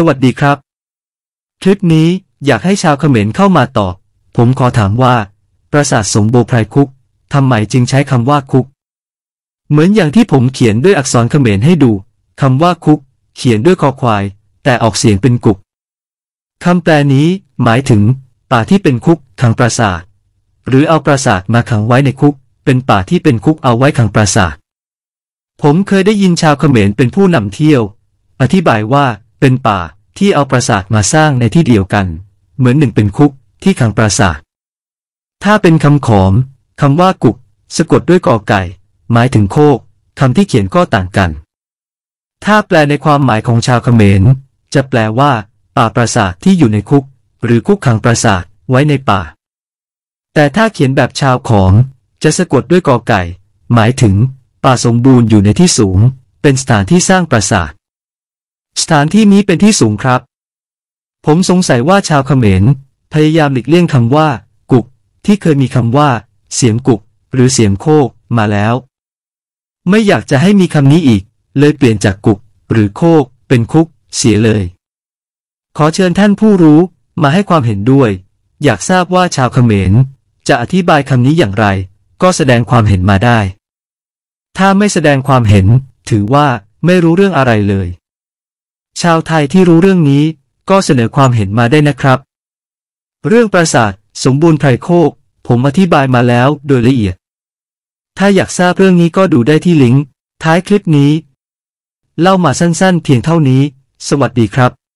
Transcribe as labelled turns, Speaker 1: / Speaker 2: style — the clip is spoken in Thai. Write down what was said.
Speaker 1: สวัสดีครับ คลิปนี้ อยากให้ชาวเขมรเข้ามาตอบผมขอถามว่า ปราสาทสมโบไพรคุกทำไมจึงใช้คำว่าคุก เหมือนอย่างที่ผมเขียนด้วยอักษรเขมรให้ดูคำว่าคุก เขียนด้วยคอควาย แต่ออกเสียงเป็นกุกคำแปลนี้หมายถึง ป่าที่เป็นคุกขังปราสาท หรือเอาปราสาทมาขังไว้ในคุก เป็นป่าที่เป็นคุกเอาไว้ขังปราสาท ผมเคยได้ยินชาวเขมรเป็นผู้นำเที่ยว อธิบายว่าเป็นป่าที่เอาปราสาทมาสร้างในที่เดียวกัน เหมือนหนึ่งเป็นคุกที่ขังปราสาท ถ้าเป็นคำขอมคำว่ากุกสะกดด้วยกอไก่ หมายถึงโคกคำที่เขียนก็ต่างกัน ถ้าแปลในความหมายของชาวเขมร จะแปลว่า ป่าปราสาทที่อยู่ในคุก หรือคุกขังปราสาทไว้ในป่า แต่ถ้าเขียนแบบชาวขอมจะสะกดด้วยกอไก่ หมายถึง ป่าสมบูรณ์อยู่ในที่สูง เป็นสถานที่สร้างปราสาทสถานที่นี้เป็นที่สูงครับ ผมสงสัยว่าชาวเขมรพยายามหลีกเลี่ยงคำว่า กุก ที่เคยมีคำว่า เสียงกุก หรือเสียงโคกมาแล้ว ไม่อยากจะให้มีคำนี้อีกเลยเปลี่ยนจากกุก หรือโคก เป็นคุกเสียเลย ขอเชิญท่านผู้รู้ มาให้ความเห็นด้วย อยากทราบว่าชาวเขมรจะอธิบายคำนี้อย่างไร ก็แสดงความเห็นมาได้ ถ้าไม่แสดงความเห็น ถือว่าไม่รู้เรื่องอะไรเลยชาวไทยที่รู้เรื่องนี้ก็เสนอความเห็นมาได้นะครับ เรื่องปราสาทสมบูรณ์ไพรโคกผมอธิบายมาแล้วโดยละเอียด ถ้าอยากทราบเรื่องนี้ก็ดูได้ที่ลิงก์ ท้ายคลิปนี้ เล่ามาสั้นๆเพียงเท่านี้ สวัสดีครับ